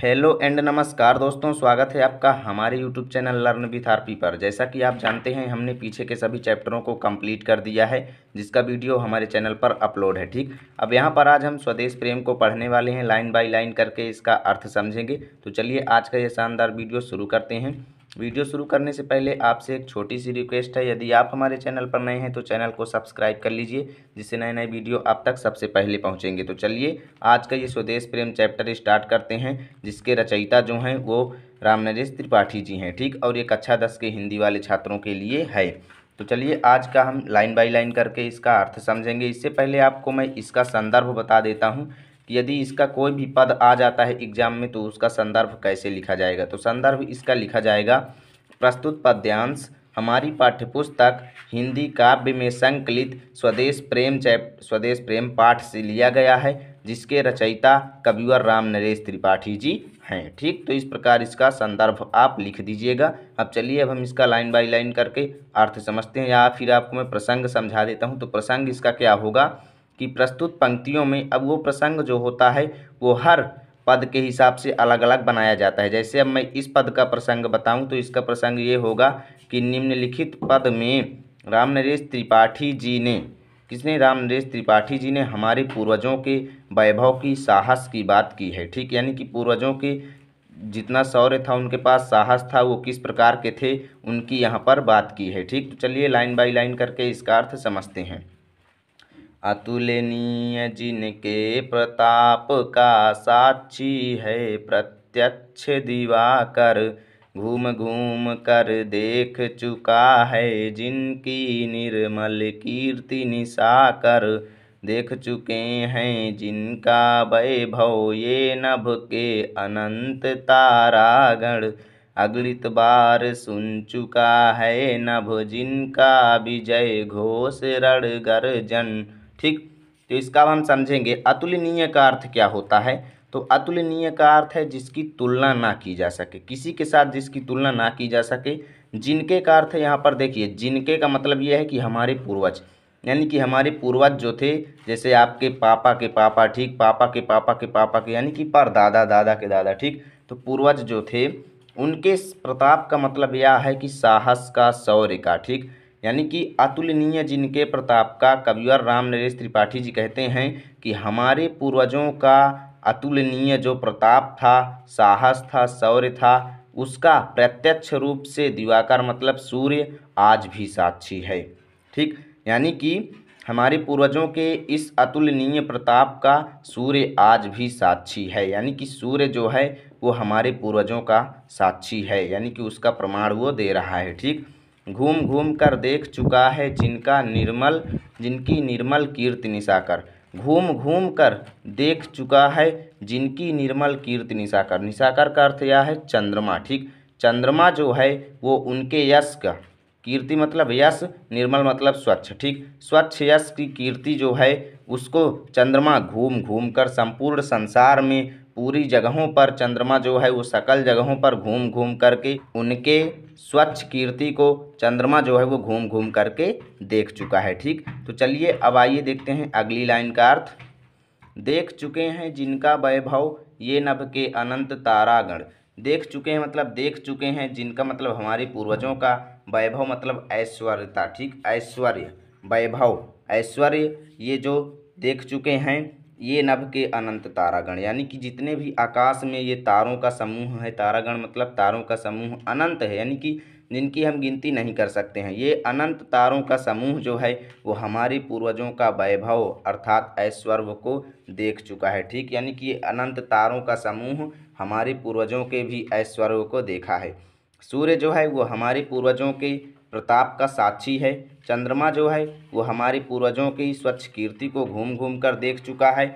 hello and नमस्कार दोस्तों स्वागत है आपका हमारे YouTube channel learn with R पर जैसा कि आप जानते हैं हमने पीछे के सभी चैप्टरों को कंप्लीट कर दिया है जिसका वीडियो हमारे चैनल पर अपलोड है ठीक अब यहाँ पर आज हम स्वदेश प्रेम को पढ़ने वाले हैं लाइन बाय लाइन करके इसका अर्थ समझेंगे तो चलिए आज का ये शानदार वीडियो शुरू करते हैं वीडियो शुरू करने से पहले आपसे एक छोटी सी रिक्वेस्ट है यदि आप हमारे चैनल पर नए हैं तो चैनल को सब्सक्राइब कर लीजिए जिससे नए नए वीडियो आप तक सबसे पहले पहुंचेंगे तो चलिए आज का ये स्वदेश प्रेम चैप्टर स्टार्ट करते हैं जिसके रचयिता जो हैं वो राम नरेश त्रिपाठी जी हैं ठीक और ये कक्षा अच्छा दस के हिंदी वाले छात्रों के लिए है तो चलिए आज का हम लाइन बाई लाइन करके इसका अर्थ समझेंगे इससे पहले आपको मैं इसका संदर्भ बता देता हूँ यदि इसका कोई भी पद आ जाता है एग्जाम में तो उसका संदर्भ कैसे लिखा जाएगा तो संदर्भ इसका लिखा जाएगा प्रस्तुत पद्यांश हमारी पाठ्यपुस्तक हिंदी काव्य में संकलित स्वदेश प्रेम चैप स्वदेश प्रेम पाठ से लिया गया है जिसके रचयिता कविवर राम नरेश त्रिपाठी जी हैं ठीक तो इस प्रकार इसका संदर्भ आप लिख दीजिएगा अब चलिए अब हम इसका लाइन बाय लाइन करके अर्थ समझते हैं या फिर आपको मैं प्रसंग समझा देता हूँ तो प्रसंग इसका क्या होगा कि प्रस्तुत पंक्तियों में अब वो प्रसंग जो होता है वो हर पद के हिसाब से अलग अलग बनाया जाता है जैसे अब मैं इस पद का प्रसंग बताऊं तो इसका प्रसंग ये होगा कि निम्नलिखित पद में राम नरेश त्रिपाठी जी ने किसने राम नरेश त्रिपाठी जी ने हमारे पूर्वजों के वैभव की साहस की बात की है ठीक यानी कि पूर्वजों के जितना शौर्य था उनके पास साहस था वो किस प्रकार के थे उनकी यहाँ पर बात की है ठीक तो चलिए लाइन बाई लाइन करके इसका अर्थ समझते हैं अतुलनीय जिनके प्रताप का साक्षी है प्रत्यक्ष दिवाकर घूम घूम कर देख चुका है जिनकी निर्मल कीर्ति निशाकर देख चुके हैं जिनका वैभव ये नभ के अनंत तारागण अगलित बार सुन चुका है नभ जिनका विजय घोष रण गर्जन ठीक तो इसका हम समझेंगे अतुलनीय का अर्थ क्या होता है तो अतुलनीय का अर्थ है जिसकी तुलना ना की जा सके किसी के साथ जिसकी तुलना ना की जा सके जिनके का अर्थ यहाँ पर देखिए जिनके का मतलब यह है कि हमारे पूर्वज यानी कि हमारे पूर्वज जो थे जैसे आपके पापा के पापा ठीक पापा के पापा के पापा के यानी कि पर दादा दादा के दादा ठीक तो पूर्वज जो थे उनके प्रताप का मतलब यह है कि साहस का शौर्य का ठीक यानी कि अतुलनीय जिनके प्रताप का कविवर राम नरेश त्रिपाठी जी कहते हैं कि हमारे पूर्वजों का अतुलनीय जो प्रताप था साहस था शौर्य था उसका प्रत्यक्ष रूप से दिवाकर मतलब सूर्य आज भी साक्षी है ठीक यानी कि हमारे पूर्वजों के इस अतुलनीय प्रताप का सूर्य आज भी साक्षी है यानी कि सूर्य जो है वो हमारे पूर्वजों का साक्षी है यानी कि उसका प्रमाण वो दे रहा है ठीक घूम घूम कर देख चुका है जिनका निर्मल जिनकी निर्मल कीर्ति निशाकर घूम घूम कर देख चुका है जिनकी निर्मल कीर्ति निशाकर निशाकर का अर्थ यह है चंद्रमा ठीक चंद्रमा जो है वो उनके यश का कीर्ति मतलब यश निर्मल मतलब स्वच्छ ठीक स्वच्छ यश की कीर्ति जो है उसको चंद्रमा घूम घूम कर संपूर्ण संसार में पूरी जगहों पर चंद्रमा जो है वो सकल जगहों पर घूम घूम करके उनके स्वच्छ कीर्ति को चंद्रमा जो है वो घूम घूम करके देख चुका है ठीक तो चलिए अब आइए देखते हैं अगली लाइन का अर्थ देख चुके हैं जिनका वैभव ये नभ के अनंत तारागण देख चुके हैं मतलब देख चुके हैं जिनका मतलब हमारे पूर्वजों का वैभव मतलब ऐश्वर्यता ठीक ऐश्वर्य वैभव ऐश्वर्य ये जो देख चुके हैं ये नभ के अनंत तारागण यानी कि जितने भी आकाश में ये तारों का समूह है तारागण मतलब तारों का समूह अनंत है यानी कि जिनकी हम गिनती नहीं कर सकते हैं ये अनंत तारों का समूह जो है वो हमारे पूर्वजों का वैभव अर्थात ऐश्वर्य को देख चुका है ठीक यानी कि अनंत तारों का समूह हमारे पूर्वजों के भी ऐश्वर्य को देखा है सूर्य जो है वो हमारे पूर्वजों के प्रताप का साक्षी है चंद्रमा जो है वो हमारे पूर्वजों की स्वच्छ कीर्ति को घूम घूम कर देख चुका है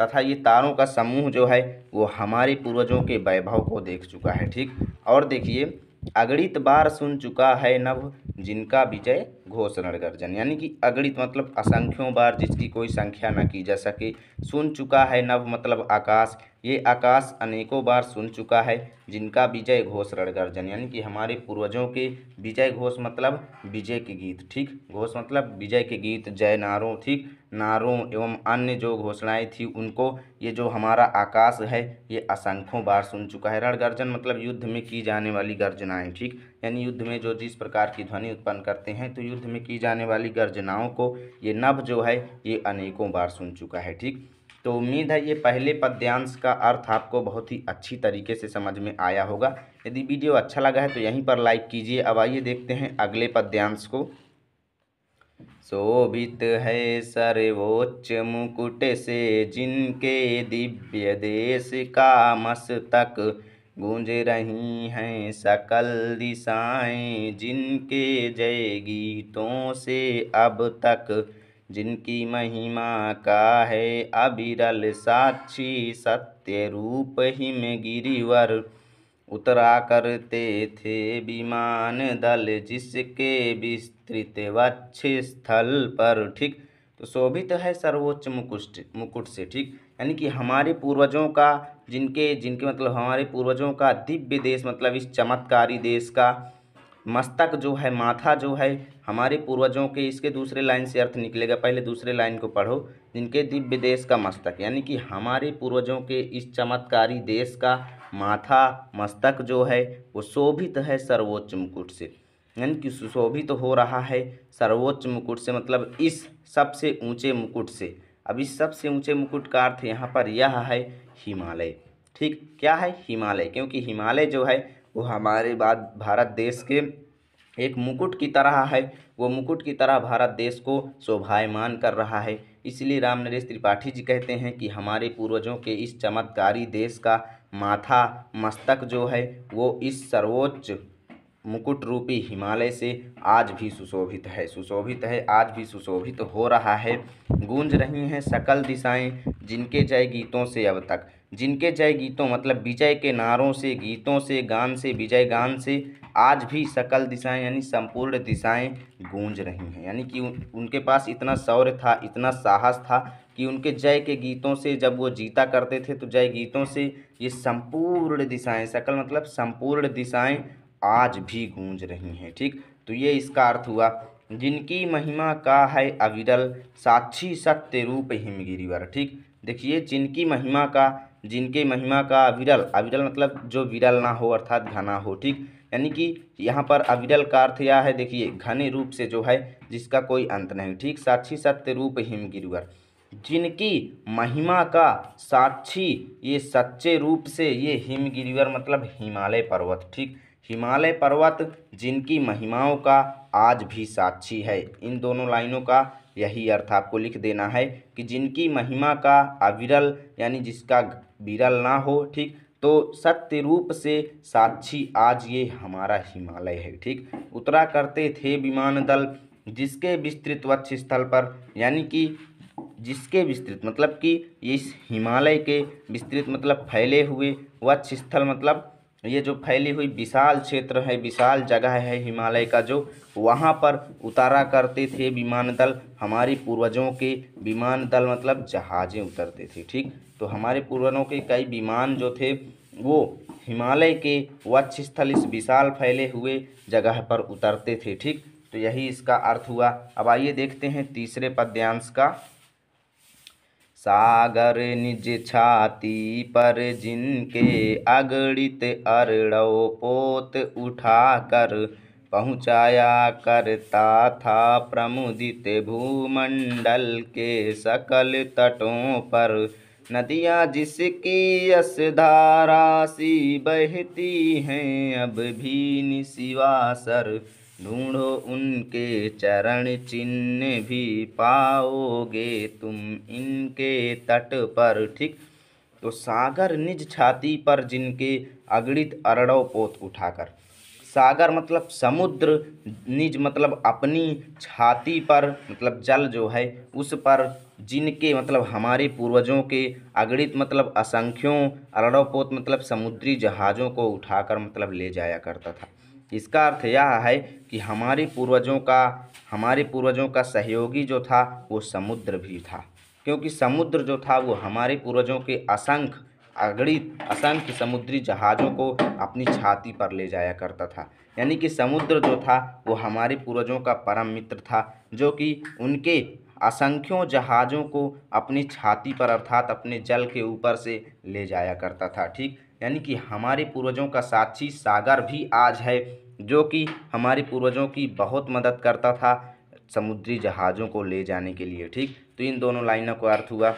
तथा ये तारों का समूह जो है वो हमारे पूर्वजों के वैभव को देख चुका है ठीक और देखिए अगणित बार सुन चुका है नव जिनका विजय घोषणा गर्जन यानी कि अगणित मतलब असंख्यों बार जिसकी कोई संख्या न की जा सके सुन चुका है नव मतलब आकाश ये आकाश अनेकों बार सुन चुका है जिनका विजय घोष रणगर्जन यानी कि हमारे पूर्वजों के विजय घोष मतलब विजय के गीत ठीक घोष मतलब विजय के गीत जय नारों ठीक नारों एवं अन्य जो घोषणाएं थी उनको ये जो हमारा आकाश है ये असंख्यों बार सुन चुका है रणगर्जन मतलब युद्ध में की जाने वाली गर्जनाएं ठीक यानी युद्ध में जो जिस प्रकार की ध्वनि उत्पन्न करते हैं तो युद्ध में की जाने वाली गर्जनाओं को ये नभ जो है ये अनेकों बार सुन चुका है ठीक तो उम्मीद है ये पहले पद्यांश का अर्थ आपको बहुत ही अच्छी तरीके से समझ में आया होगा यदि वीडियो अच्छा लगा है तो यहीं पर लाइक कीजिए अब आइए देखते हैं अगले पद्यांश को शोभित है सर्वोच्च मुकुट से जिनके दिव्य देश का मस्तक गूंज रही हैं सकल दिशाएं जिनके जय गीतों से अब तक जिनकी महिमा का है अबिरल साक्षी सत्य रूप हिम गिरिवर उतरा करते थे विमान दल जिसके विस्तृत वक्ष स्थल पर ठीक तो शोभित है सर्वोच्च मुकुट मुकुट से ठीक यानी कि हमारे पूर्वजों का जिनके जिनके मतलब हमारे पूर्वजों का दिव्य देश मतलब इस चमत्कारी देश का मस्तक जो है माथा जो है हमारे पूर्वजों के इसके दूसरे लाइन से अर्थ निकलेगा पहले दूसरे लाइन को पढ़ो जिनके दिव्य देश का मस्तक यानी कि हमारे पूर्वजों के इस चमत्कारी देश का माथा मस्तक जो है वो शोभित है सर्वोच्च मुकुट से यानी कि सुशोभित तो हो रहा है सर्वोच्च मुकुट से मतलब इस सबसे ऊंचे मुकुट से अब इस सबसे ऊंचे मुकुट का अर्थ यहाँ पर यह है हिमालय ठीक क्या है हिमालय क्योंकि हिमालय जो है वो हमारे बाद भारत देश के एक मुकुट की तरह है वो मुकुट की तरह भारत देश को शोभायमान कर रहा है इसलिए राम नरेश त्रिपाठी जी कहते हैं कि हमारे पूर्वजों के इस चमत्कारी देश का माथा मस्तक जो है वो इस सर्वोच्च मुकुट रूपी हिमालय से आज भी सुशोभित है सुशोभित है आज भी सुशोभित हो रहा है गूंज रही हैं सकल दिशाएं जिनके जय गीतों से अब तक जिनके जय गीतों मतलब विजय के नारों से गीतों से गान से विजय गान से आज भी सकल दिशाएं यानी संपूर्ण दिशाएं गूंज रही हैं यानी कि उन, उनके पास इतना शौर्य था इतना साहस था कि उनके जय के गीतों से जब वो जीता करते थे तो जय गीतों से ये संपूर्ण दिशाएं सकल मतलब संपूर्ण दिशाएं आज भी गूंज रही हैं ठीक तो ये इसका अर्थ हुआ जिनकी महिमा का है अविरल साक्षी सत्य रूप हिमगिरिवर ठीक देखिए जिनकी महिमा का जिनके महिमा का अविरल अविरल मतलब जो विरल ना हो अर्थात घना हो ठीक यानी कि यहाँ पर अविरल का अर्थ यह है देखिए घने रूप से जो है जिसका कोई अंत नहीं ठीक साक्षी सत्य रूप हिम गिरुवर जिनकी महिमा का साक्षी ये सच्चे रूप से ये हिमगिरिवर मतलब हिमालय पर्वत ठीक हिमालय पर्वत जिनकी महिमाओं का आज भी साक्षी है इन दोनों लाइनों का यही अर्थ आपको लिख देना है कि जिनकी महिमा का अविरल यानी जिसका विरल ना हो ठीक तो सत्य रूप से साक्षी आज ये हमारा हिमालय है ठीक उतरा करते थे विमान दल जिसके विस्तृत वक्ष स्थल पर यानी कि जिसके विस्तृत मतलब कि इस हिमालय के विस्तृत मतलब फैले हुए वक्ष स्थल मतलब ये जो फैली हुई विशाल क्षेत्र है विशाल जगह है हिमालय का जो वहाँ पर उतारा करते थे विमान दल हमारे पूर्वजों के विमान दल मतलब जहाज़ें उतरते थे ठीक तो हमारे पूर्वजों के कई विमान जो थे वो हिमालय के वक्ष स्थल इस विशाल फैले हुए जगह पर उतरते थे ठीक तो यही इसका अर्थ हुआ अब आइए देखते हैं तीसरे पद्यांश का सागर निज छाती पर जिनके अगणित अरड़ो पोत उठा कर पहुँचाया करता था प्रमुदित भूमंडल के सकल तटों पर नदियाँ जिसकी यस धारा सी बहती हैं अब भी निशिवासर ढूंढो उनके चरण चिन्ह भी पाओगे तुम इनके तट पर ठीक तो सागर निज छाती पर जिनके अगणित अरड़ों पोत उठाकर सागर मतलब समुद्र निज मतलब अपनी छाती पर मतलब जल जो है उस पर जिनके मतलब हमारे पूर्वजों के अगणित मतलब असंख्यों अरड़ोपोत मतलब समुद्री जहाज़ों को उठाकर मतलब ले जाया करता था इसका अर्थ यह है कि हमारे पूर्वजों का हमारे पूर्वजों का सहयोगी जो था वो समुद्र भी था क्योंकि समुद्र जो था वो हमारे पूर्वजों के असंख्य अगड़ी असंख्य समुद्री जहाज़ों को अपनी छाती पर ले जाया करता था यानी कि समुद्र जो था वो हमारे पूर्वजों का परम मित्र था जो कि उनके असंख्यों जहाज़ों को अपनी छाती पर अर्थात अपने जल के ऊपर से ले जाया करता था ठीक यानी कि हमारे पूर्वजों का साक्षी सागर भी आज है जो कि हमारे पूर्वजों की बहुत मदद करता था समुद्री जहाज़ों को ले जाने के लिए ठीक तो इन दोनों लाइनों का अर्थ हुआ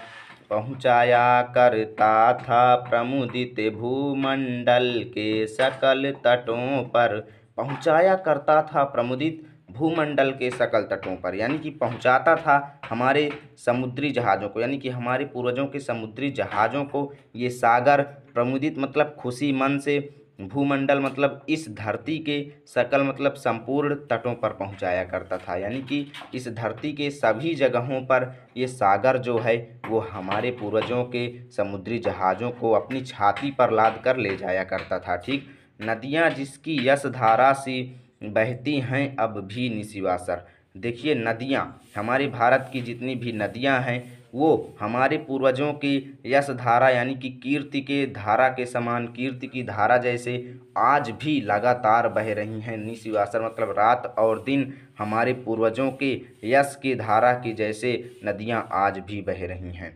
पहुँचाया करता था प्रमुदित भूमंडल के सकल तटों पर पहुँचाया करता था प्रमुदित भूमंडल के सकल तटों पर यानी कि पहुंचाता था हमारे समुद्री जहाज़ों को यानी कि हमारे पूर्वजों के समुद्री जहाज़ों को ये सागर प्रमुदित मतलब खुशी मन से भूमंडल मतलब इस धरती के सकल मतलब संपूर्ण तटों पर पहुंचाया करता था यानी कि इस धरती के सभी जगहों पर ये सागर जो है वो हमारे पूर्वजों के समुद्री जहाज़ों को अपनी छाती पर लाद कर ले जाया करता था ठीक नदियाँ जिसकी यश धारा से बहती हैं अब भी निशिवासर देखिए नदियाँ हमारे भारत की जितनी भी नदियाँ हैं वो हमारे पूर्वजों की यश धारा यानी कि कीर्ति के धारा के समान कीर्ति की धारा जैसे आज भी लगातार बह रही हैं निशिवासर मतलब रात और दिन हमारे पूर्वजों के यश की धारा की जैसे नदियाँ आज भी बह रही हैं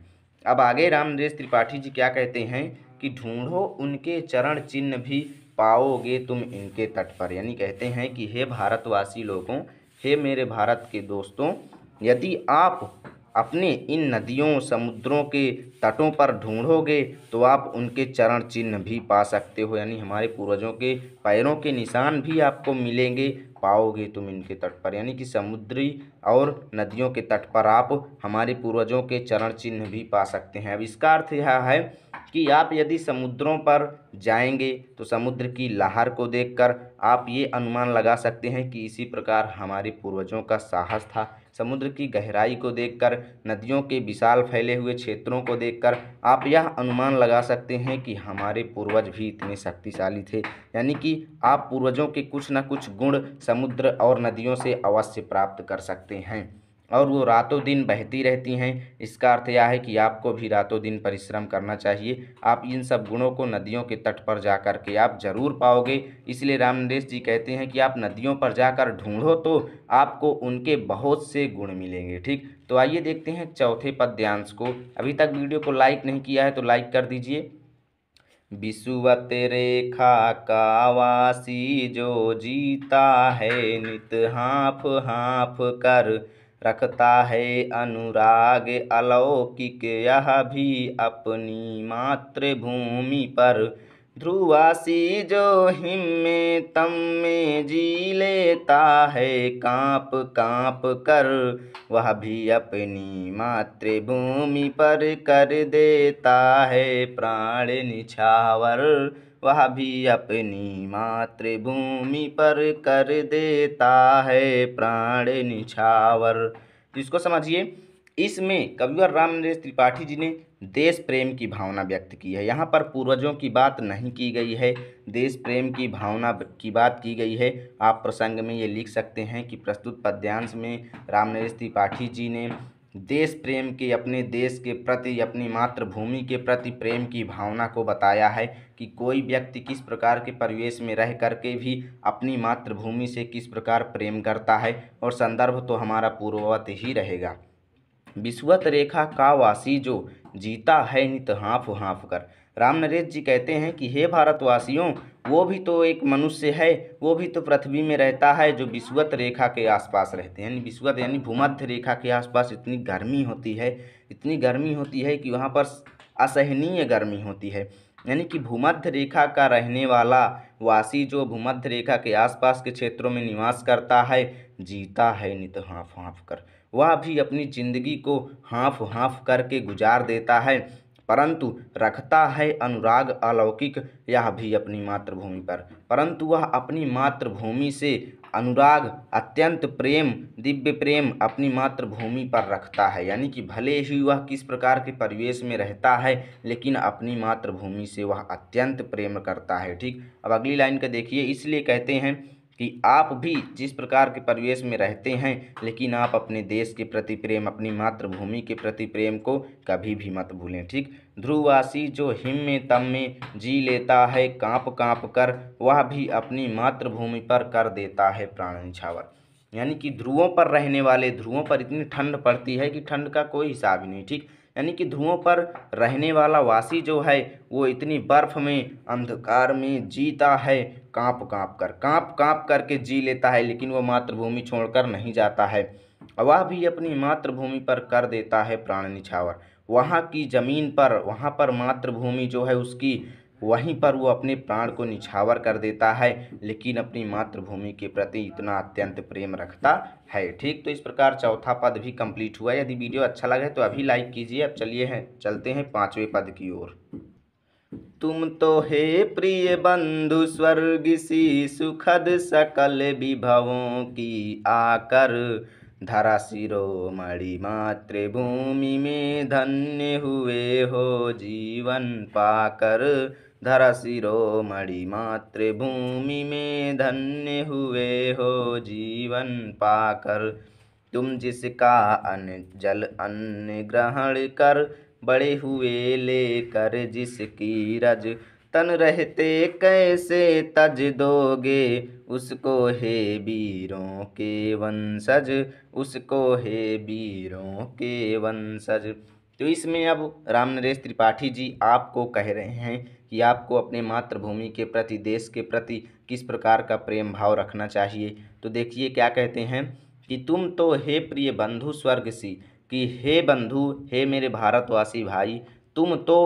अब आगे नरेश त्रिपाठी जी क्या कहते हैं कि ढूंढो उनके चरण चिन्ह भी पाओगे तुम इनके तट पर यानी कहते हैं कि हे भारतवासी लोगों हे मेरे भारत के दोस्तों यदि आप अपने इन नदियों समुद्रों के तटों पर ढूंढोगे तो आप उनके चरण चिन्ह भी पा सकते हो यानी हमारे पूर्वजों के पैरों के निशान भी आपको मिलेंगे पाओगे तुम इनके तट पर यानी कि समुद्री और नदियों के तट पर आप हमारे पूर्वजों के चरण चिन्ह भी पा सकते हैं अब इसका अर्थ यह है कि आप यदि समुद्रों पर जाएंगे तो समुद्र की लहर को देखकर आप ये अनुमान लगा सकते हैं कि इसी प्रकार हमारे पूर्वजों का साहस था समुद्र की गहराई को देखकर नदियों के विशाल फैले हुए क्षेत्रों को देखकर आप यह अनुमान लगा सकते हैं कि हमारे पूर्वज भी इतने शक्तिशाली थे यानी कि आप पूर्वजों के कुछ न कुछ गुण समुद्र और नदियों से अवश्य प्राप्त कर सकते हैं और वो रातों दिन बहती रहती हैं इसका अर्थ यह है कि आपको भी रातों दिन परिश्रम करना चाहिए आप इन सब गुणों को नदियों के तट पर जा कर के आप ज़रूर पाओगे इसलिए रामदेश जी कहते हैं कि आप नदियों पर जाकर ढूंढो तो आपको उनके बहुत से गुण मिलेंगे ठीक तो आइए देखते हैं चौथे पद्यांश को अभी तक वीडियो को लाइक नहीं किया है तो लाइक कर दीजिए विषुवत रेखा का वासी जो जीता है नित हाँफ हाँफ कर रखता है अनुराग अलौकिक यह भी अपनी मातृभूमि पर ध्रुवासी जो हिम में तम में जी लेता है कांप कांप कर वह भी अपनी मातृभूमि पर कर देता है प्राण निछावर वह भी अपनी मातृभूमि पर कर देता है प्राण निछावर इसको समझिए इसमें कविवर रामनरेश त्रिपाठी जी ने देश प्रेम की भावना व्यक्त की है यहाँ पर पूर्वजों की बात नहीं की गई है देश प्रेम की भावना की बात की गई है आप प्रसंग में ये लिख सकते हैं कि प्रस्तुत पद्यांश में रामनरेश त्रिपाठी जी ने देश प्रेम के अपने देश के प्रति अपनी मातृभूमि के प्रति प्रेम की भावना को बताया है कि कोई व्यक्ति किस प्रकार के परिवेश में रह कर के भी अपनी मातृभूमि से किस प्रकार प्रेम करता है और संदर्भ तो हमारा पूर्ववत ही रहेगा विश्वत रेखा का वासी जो जीता है नित हाँफ हाँफ कर राम नरेश जी कहते हैं कि हे भारतवासियों वो भी तो एक मनुष्य है वो भी तो पृथ्वी में रहता है जो विश्वत रेखा के आसपास रहते हैं यानी विषुवत यानी भूमध्य रेखा के आसपास इतनी गर्मी होती है इतनी गर्मी होती है कि वहाँ पर असहनीय गर्मी होती है यानी कि भूमध्य रेखा का रहने वाला वासी जो भूमध्य रेखा के आसपास के क्षेत्रों में निवास करता है जीता है नित तो हाँफ हाँफ कर वह भी अपनी जिंदगी को हाँफ हाँफ करके गुजार देता है परंतु रखता है अनुराग अलौकिक यह भी अपनी मातृभूमि पर परंतु वह अपनी मातृभूमि से अनुराग अत्यंत प्रेम दिव्य प्रेम अपनी मातृभूमि पर रखता है यानी कि भले ही वह किस प्रकार के परिवेश में रहता है लेकिन अपनी मातृभूमि से वह अत्यंत प्रेम करता है ठीक अब अगली लाइन का देखिए इसलिए कहते हैं कि आप भी जिस प्रकार के परिवेश में रहते हैं लेकिन आप अपने देश के प्रति प्रेम अपनी मातृभूमि के प्रति प्रेम को कभी भी मत भूलें ठीक ध्रुववासी जो हिम में तम में जी लेता है कांप कांप कर वह भी अपनी मातृभूमि पर कर देता है प्राण निछावर यानी कि ध्रुवों पर रहने वाले ध्रुवों पर इतनी ठंड पड़ती है कि ठंड का कोई हिसाब ही नहीं ठीक यानी कि धुओं पर रहने वाला वासी जो है वो इतनी बर्फ़ में अंधकार में जीता है कांप कांप कर कांप कांप करके जी लेता है लेकिन वो मातृभूमि छोड़कर नहीं जाता है वह भी अपनी मातृभूमि पर कर देता है प्राण निछावर वहाँ की ज़मीन पर वहाँ पर मातृभूमि जो है उसकी वहीं पर वो अपने प्राण को निछावर कर देता है लेकिन अपनी मातृभूमि के प्रति इतना अत्यंत प्रेम रखता है ठीक तो इस प्रकार चौथा पद भी कंप्लीट हुआ यदि वीडियो अच्छा लगे तो अभी लाइक कीजिए अब चलिए हैं चलते हैं पाँचवें पद की ओर तुम तो हे प्रिय बंधु स्वर्ग सी सुखद सकल विभवों की आकर धरा सिरो मरी मातृभूमि में धन्य हुए हो जीवन पाकर धर सिरो मणि मातृभूमि में धन्य हुए हो जीवन पाकर तुम जिसका अन्य जल अन्न ग्रहण कर बड़े हुए लेकर जिसकी रज तन रहते कैसे तज दोगे उसको हे वीरों के वंशज उसको हे वीरों के वंशज तो इसमें अब राम नरेश त्रिपाठी जी आपको कह रहे हैं कि आपको अपने मातृभूमि के प्रति देश के प्रति किस प्रकार का प्रेम भाव रखना चाहिए तो देखिए क्या कहते हैं कि तुम तो हे प्रिय बंधु स्वर्ग सी कि हे बंधु हे मेरे भारतवासी भाई तुम तो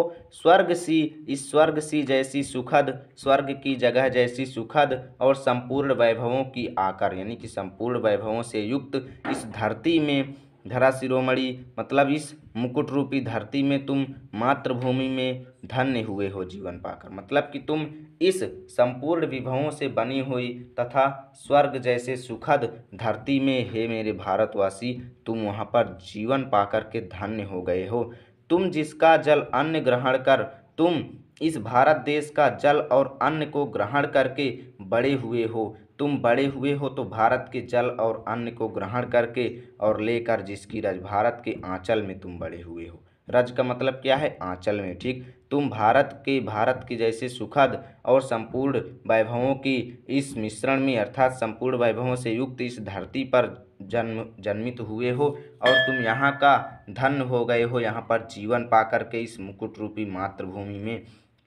स्वर्ग सी इस स्वर्ग सी जैसी सुखद स्वर्ग की जगह जैसी सुखद और संपूर्ण वैभवों की आकर यानी कि संपूर्ण वैभवों से युक्त इस धरती में धरा शिरोमणि मतलब इस मुकुट रूपी धरती में तुम मातृभूमि में धन्य हुए हो जीवन पाकर मतलब कि तुम इस संपूर्ण विभवों से बनी हुई तथा स्वर्ग जैसे सुखद धरती में हे मेरे भारतवासी तुम वहाँ पर जीवन पाकर के धन्य हो गए हो तुम जिसका जल अन्न ग्रहण कर तुम इस भारत देश का जल और अन्न को ग्रहण करके बड़े हुए हो तुम बड़े हुए हो तो भारत के जल और अन्न को ग्रहण करके और लेकर जिसकी रज भारत के आंचल में तुम बड़े हुए हो रज का मतलब क्या है आंचल में ठीक तुम भारत के भारत के जैसे सुखद और संपूर्ण वैभवों की इस मिश्रण में अर्थात संपूर्ण वैभवों से युक्त इस धरती पर जन्म जन्मित हुए हो और तुम यहाँ का धन हो गए हो यहाँ पर जीवन पा करके इस मुकुट रूपी मातृभूमि में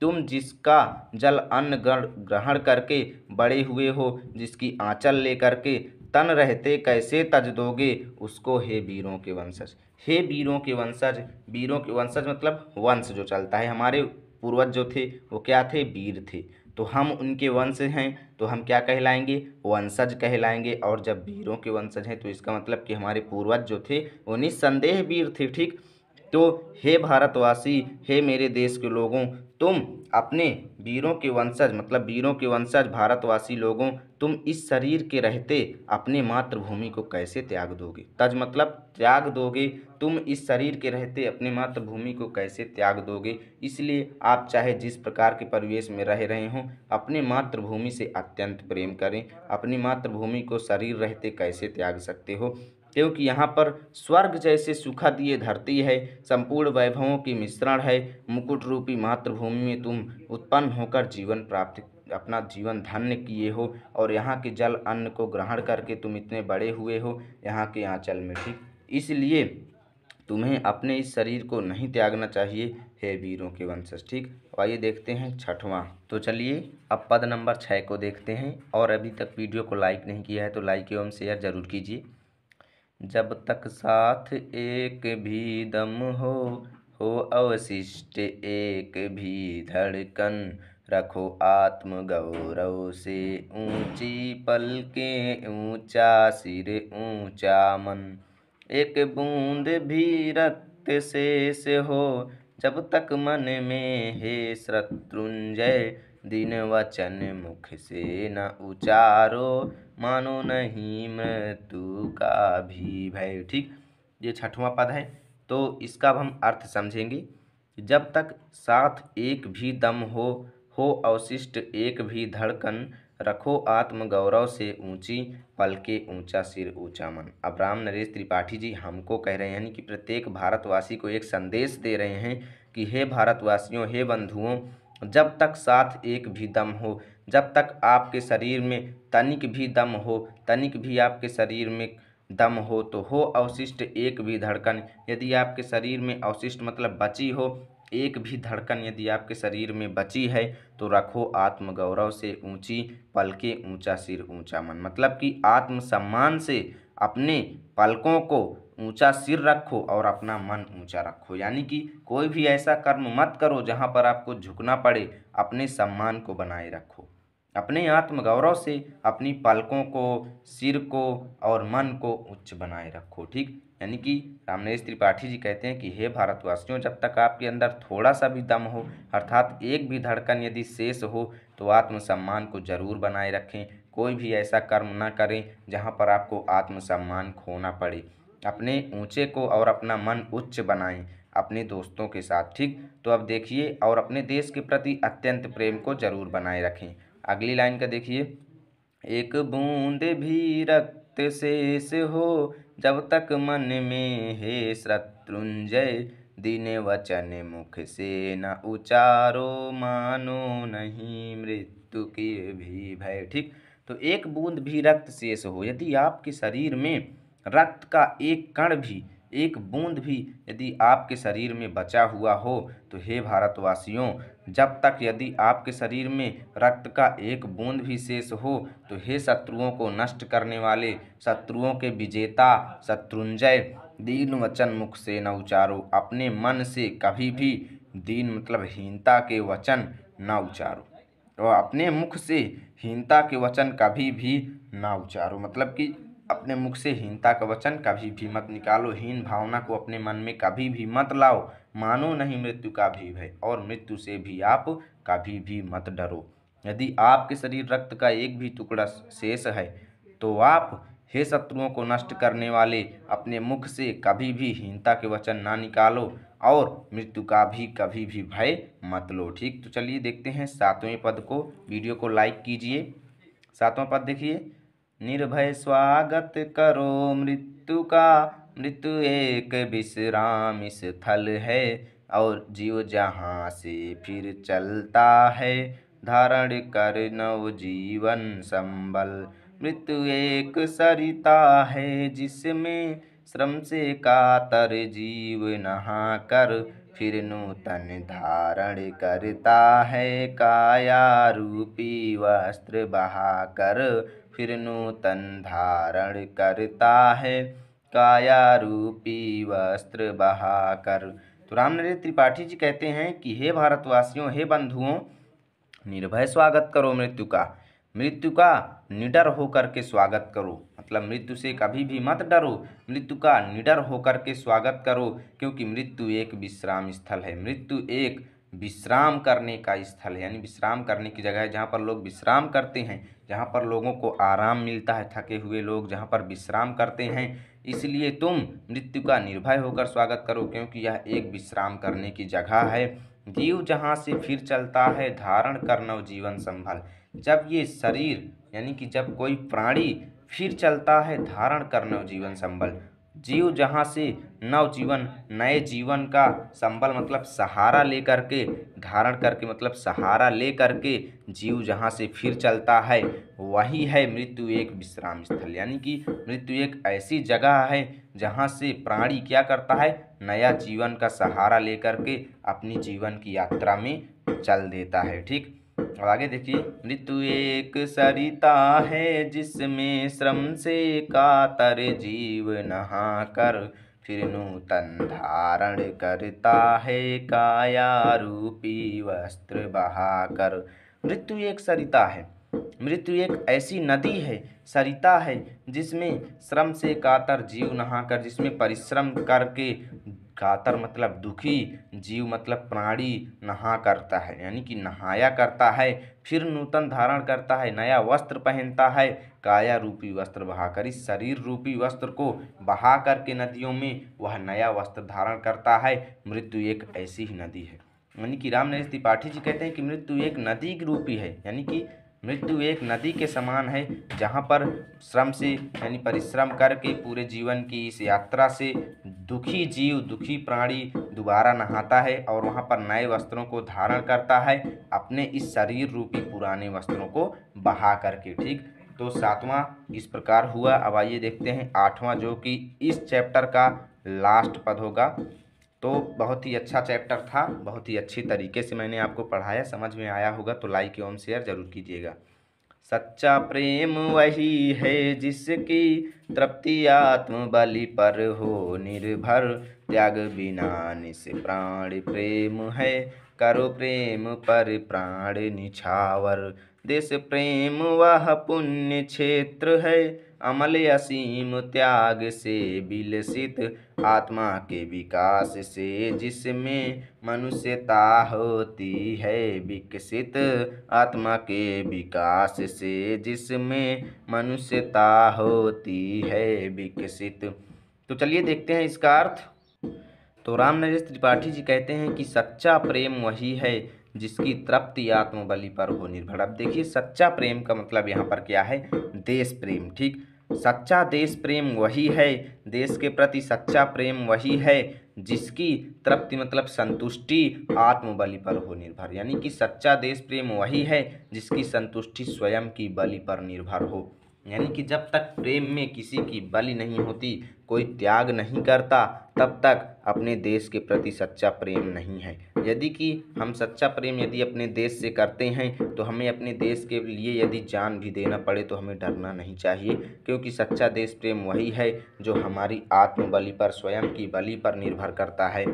तुम जिसका जल अन्न ग्रहण करके बड़े हुए हो जिसकी आंचल लेकर के तन रहते कैसे तज दोगे उसको हे वीरों के वंशज हे वीरों के वंशज वीरों के वंशज मतलब वंश जो चलता है हमारे पूर्वज जो थे वो क्या थे वीर थे तो हम उनके वंश हैं तो हम क्या कहलाएंगे वंशज कहलाएंगे और जब वीरों के वंशज हैं तो इसका मतलब कि हमारे पूर्वज जो थे वो निस्संदेह वीर थे ठीक तो हे भारतवासी हे मेरे देश के लोगों तुम अपने वीरों के वंशज मतलब वीरों के वंशज भारतवासी लोगों तुम इस शरीर के रहते अपने मातृभूमि को कैसे त्याग दोगे तज मतलब त्याग दोगे तुम इस शरीर के रहते अपने मातृभूमि को कैसे त्याग दोगे इसलिए आप चाहे जिस प्रकार के परिवेश में रह रहे हों अपने मातृभूमि से अत्यंत प्रेम करें अपनी मातृभूमि को शरीर रहते कैसे त्याग सकते हो क्योंकि यहाँ पर स्वर्ग जैसे सुखा दिए धरती है संपूर्ण वैभवों की मिश्रण है मुकुट रूपी मातृभूमि में तुम उत्पन्न होकर जीवन प्राप्त अपना जीवन धन्य किए हो और यहाँ के जल अन्न को ग्रहण करके तुम इतने बड़े हुए हो यहाँ के आँचल में ठीक इसलिए तुम्हें अपने इस शरीर को नहीं त्यागना चाहिए हे वीरों के वंशज ठीक आइए देखते हैं छठवां तो चलिए अब पद नंबर छः को देखते हैं और अभी तक वीडियो को लाइक नहीं किया है तो लाइक एवं शेयर ज़रूर कीजिए जब तक साथ एक भी दम हो हो अवशिष्ट एक भी धड़कन रखो आत्म गौरव से ऊंची के ऊंचा सिर ऊंचा मन एक बूंद भी रक्त शेष हो जब तक मन में है शत्रुंजय दिन वचन मुख से न उचारो मानो नहीं मृत्यु का भी भय ठीक ये छठवां पद है तो इसका अब हम अर्थ समझेंगे जब तक साथ एक भी दम हो हो अवशिष्ट एक भी धड़कन रखो आत्मगौरव से ऊंची पल के ऊंचा सिर ऊंचा मन अब राम नरेश त्रिपाठी जी हमको कह रहे हैं यानी कि प्रत्येक भारतवासी को एक संदेश दे रहे हैं कि हे भारतवासियों हे बंधुओं जब तक साथ एक भी दम हो जब तक आपके शरीर में तनिक भी दम हो तनिक भी आपके शरीर में दम हो तो हो अवशिष्ट एक भी धड़कन यदि आपके शरीर में अवशिष्ट मतलब बची हो एक भी धड़कन यदि आपके शरीर में बची है तो रखो आत्मगौरव से ऊंची पलके ऊंचा सिर ऊंचा मन मतलब कि आत्मसम्मान से अपने पलकों को ऊंचा सिर रखो और अपना मन ऊंचा रखो यानी कि कोई भी ऐसा कर्म मत करो जहाँ पर आपको झुकना पड़े अपने सम्मान को बनाए रखो अपने आत्मगौरव से अपनी पलकों को सिर को और मन को उच्च बनाए रखो ठीक यानी कि रामनेश त्रिपाठी जी कहते हैं कि हे भारतवासियों जब तक आपके अंदर थोड़ा सा भी दम हो अर्थात एक भी धड़कन यदि शेष हो तो आत्मसम्मान को जरूर बनाए रखें कोई भी ऐसा कर्म ना करें जहाँ पर आपको आत्मसम्मान खोना पड़े अपने ऊँचे को और अपना मन उच्च बनाएं अपने दोस्तों के साथ ठीक तो अब देखिए और अपने देश के प्रति अत्यंत प्रेम को जरूर बनाए रखें अगली लाइन का देखिए एक बूंद भी रक्त शेष हो जब तक मन में हे शत्रुंजय दिन वचन मुख से न उचारो मानो नहीं मृत्यु की भी भय ठीक तो एक बूंद भी रक्त शेष हो यदि आपके शरीर में रक्त का एक कण भी एक बूंद भी यदि आपके शरीर में बचा हुआ हो तो हे भारतवासियों जब तक यदि आपके शरीर में रक्त का एक बूंद भी शेष हो तो हे शत्रुओं को नष्ट करने वाले शत्रुओं के विजेता शत्रुंजय दीन वचन मुख से न उचारो अपने मन से कभी भी दीन मतलब हीनता के वचन न उचारो और तो अपने मुख से हीनता के वचन कभी भी ना उचारो मतलब कि अपने मुख से हीनता का वचन कभी भी मत निकालो हीन भावना को अपने मन में कभी भी मत लाओ मानो नहीं मृत्यु का भी भय और मृत्यु से भी आप कभी भी मत डरो यदि आपके शरीर रक्त का एक भी टुकड़ा शेष है तो आप हे शत्रुओं को नष्ट करने वाले अपने मुख से कभी भी हीनता के वचन ना निकालो और मृत्यु का भी कभी भी भय मत लो ठीक तो चलिए देखते हैं सातवें पद को वीडियो को लाइक कीजिए सातवां पद देखिए निर्भय स्वागत करो मृत्यु का मृत्यु एक विश्राम स्थल है और जीव जहाँ से फिर चलता है धारण कर नव जीवन संबल मृत्यु एक सरिता है जिसमें श्रम से कातर जीव नहा कर फिर नूतन धारण करता है काया रूपी वस्त्र बहाकर फिर नूतन धारण करता है काया रूपी वस्त्र बहाकर तो रामनरेंद्र त्रिपाठी जी कहते हैं कि हे भारतवासियों हे बंधुओं निर्भय स्वागत करो मृत्यु का मृत्यु का निडर होकर के स्वागत करो मतलब मृत्यु से कभी भी मत डरो मृत्यु का निडर होकर के स्वागत करो क्योंकि मृत्यु एक विश्राम स्थल है मृत्यु एक विश्राम करने का स्थल है यानी विश्राम करने की जगह है जहाँ पर लोग विश्राम करते हैं जहाँ पर लोगों को आराम मिलता है थके हुए लोग जहाँ पर विश्राम करते हैं इसलिए तुम मृत्यु का निर्भय होकर स्वागत करो क्योंकि यह एक विश्राम करने की जगह है जीव जहाँ से फिर चलता है धारण कर जीवन संभल जब ये शरीर यानी कि जब कोई प्राणी फिर चलता है धारण कर जीवन संबल जीव जहाँ से नवजीवन नए जीवन का संबल मतलब सहारा ले करके धारण करके मतलब सहारा ले करके जीव जहाँ से फिर चलता है वही है मृत्यु एक विश्राम स्थल यानी कि मृत्यु एक ऐसी जगह है जहाँ से प्राणी क्या करता है नया जीवन का सहारा ले करके अपनी जीवन की यात्रा में चल देता है ठीक और आगे देखिए ऋतु एक सरिता है जिसमें श्रम से कातर जीव नहा कर फिर नूतन धारण करता है काया रूपी वस्त्र बहाकर मृत्यु एक सरिता है मृत्यु एक ऐसी नदी है सरिता है जिसमें श्रम से कातर जीव नहाकर जिसमें परिश्रम करके कातर मतलब दुखी जीव मतलब प्राणी नहा करता है यानी कि नहाया करता है फिर नूतन धारण करता है नया वस्त्र पहनता है काया रूपी वस्त्र बहाकर इस शरीर रूपी वस्त्र को बहा करके नदियों में वह नया वस्त्र धारण करता है मृत्यु एक ऐसी ही नदी है यानी कि रामनरेश त्रिपाठी जी कहते हैं कि मृत्यु एक नदी रूपी है यानी कि मृत्यु एक नदी के समान है जहाँ पर श्रम से यानी परिश्रम करके पूरे जीवन की इस यात्रा से दुखी जीव दुखी प्राणी दोबारा नहाता है और वहाँ पर नए वस्त्रों को धारण करता है अपने इस शरीर रूपी पुराने वस्त्रों को बहा करके ठीक तो सातवां इस प्रकार हुआ अब आइए देखते हैं आठवां जो कि इस चैप्टर का लास्ट पद होगा तो बहुत ही अच्छा चैप्टर था बहुत ही अच्छी तरीके से मैंने आपको पढ़ाया समझ में आया होगा तो लाइक एवं शेयर ज़रूर कीजिएगा सच्चा प्रेम वही है जिसकी तृप्ति आत्म बलि पर हो निर्भर त्याग बिना निश प्राण प्रेम है करो प्रेम पर प्राण निछावर देश प्रेम वह पुण्य क्षेत्र है अमल असीम त्याग से विलसित आत्मा के विकास से जिसमें मनुष्यता होती है विकसित आत्मा के विकास से जिसमें मनुष्यता होती है विकसित तो चलिए देखते हैं इसका अर्थ तो राम नरेश त्रिपाठी जी कहते हैं कि सच्चा प्रेम वही है जिसकी तृप्ति आत्मबली पर हो निर्भर अब देखिए सच्चा प्रेम का मतलब यहाँ पर क्या है देश प्रेम ठीक सच्चा देश प्रेम वही है देश के प्रति सच्चा प्रेम वही है जिसकी तृप्ति मतलब संतुष्टि आत्मबलि पर हो निर्भर यानी कि सच्चा देश प्रेम वही है जिसकी संतुष्टि स्वयं की बलि पर निर्भर हो यानी कि जब तक प्रेम में किसी की बलि नहीं होती कोई त्याग नहीं करता तब तक अपने देश के प्रति सच्चा प्रेम नहीं है यदि कि हम सच्चा प्रेम यदि अपने देश से करते हैं तो हमें अपने देश के लिए यदि जान भी देना पड़े तो हमें डरना नहीं चाहिए क्योंकि सच्चा देश प्रेम वही है जो हमारी आत्मबलि पर स्वयं की बलि पर निर्भर करता है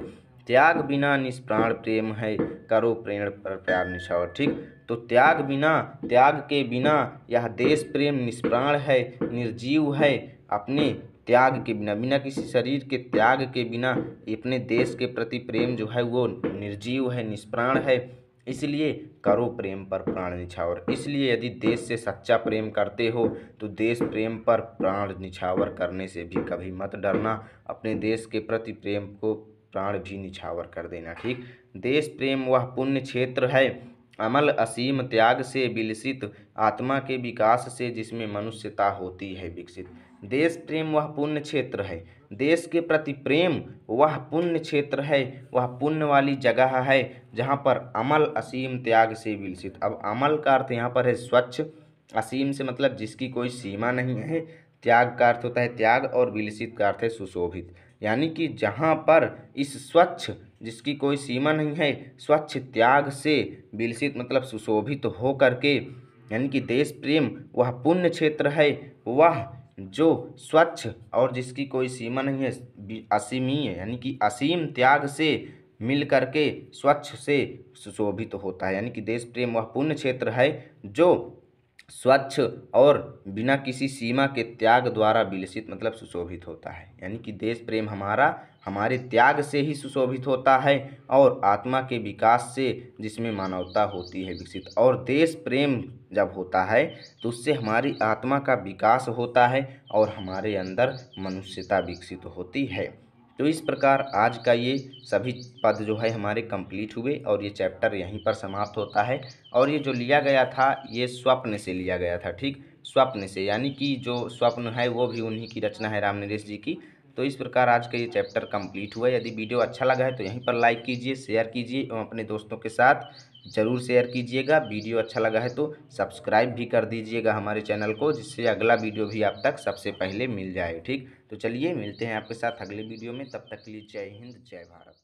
त्याग बिना निष्प्राण प्रेम है करो प्रेम पर प्यार निछावर ठीक तो त्याग बिना त्याग के बिना यह देश प्रेम निष्प्राण है निर्जीव है अपने त्याग के बिना बिना किसी शरीर के त्याग के बिना अपने देश के प्रति प्रेम जो है वो निर्जीव है निष्प्राण है इसलिए करो प्रेम पर प्राण निछावर इसलिए यदि देश से सच्चा प्रेम करते हो तो देश प्रेम पर प्राण निछावर करने से भी कभी मत डरना अपने देश के प्रति प्रेम को प्राण भी निछावर कर देना ठीक देश प्रेम वह पुण्य क्षेत्र है अमल असीम त्याग से विलसित आत्मा के विकास से जिसमें मनुष्यता होती है विकसित देश प्रेम वह पुण्य क्षेत्र है देश के प्रति प्रेम वह पुण्य क्षेत्र है वह पुण्य वाली जगह है जहाँ पर अमल असीम त्याग से विलसित अब अमल का अर्थ यहाँ पर है स्वच्छ असीम से मतलब जिसकी कोई सीमा नहीं है त्याग का अर्थ होता है त्याग और विलसित का अर्थ है सुशोभित यानी कि जहाँ पर इस स्वच्छ जिसकी कोई सीमा नहीं है स्वच्छ त्याग से विलसित मतलब सुशोभित हो करके यानी कि देश प्रेम वह पुण्य क्षेत्र है वह जो स्वच्छ और जिसकी कोई सीमा नहीं है असीमीय यानी कि असीम त्याग से मिल करके स्वच्छ से सुशोभित होता है यानी कि देश प्रेम वह पुण्य क्षेत्र है जो स्वच्छ और बिना किसी सीमा के त्याग द्वारा विलसित मतलब सुशोभित होता है यानी कि देश प्रेम हमारा हमारे त्याग से ही सुशोभित होता है और आत्मा के विकास से जिसमें मानवता होती है विकसित और देश प्रेम जब होता है तो उससे हमारी आत्मा का विकास होता है और हमारे अंदर मनुष्यता विकसित होती है तो इस प्रकार आज का ये सभी पद जो है हमारे कंप्लीट हुए और ये चैप्टर यहीं पर समाप्त होता है और ये जो लिया गया था ये स्वप्न से लिया गया था ठीक स्वप्न से यानी कि जो स्वप्न है वो भी उन्हीं की रचना है राम नरेश जी की तो इस प्रकार आज का ये चैप्टर कंप्लीट हुआ यदि वीडियो अच्छा लगा है तो यहीं पर लाइक कीजिए शेयर कीजिए और अपने दोस्तों के साथ ज़रूर शेयर कीजिएगा वीडियो अच्छा लगा है तो सब्सक्राइब भी कर दीजिएगा हमारे चैनल को जिससे अगला वीडियो भी आप तक सबसे पहले मिल जाए ठीक तो चलिए मिलते हैं आपके साथ अगले वीडियो में तब तक के लिए जय हिंद जय भारत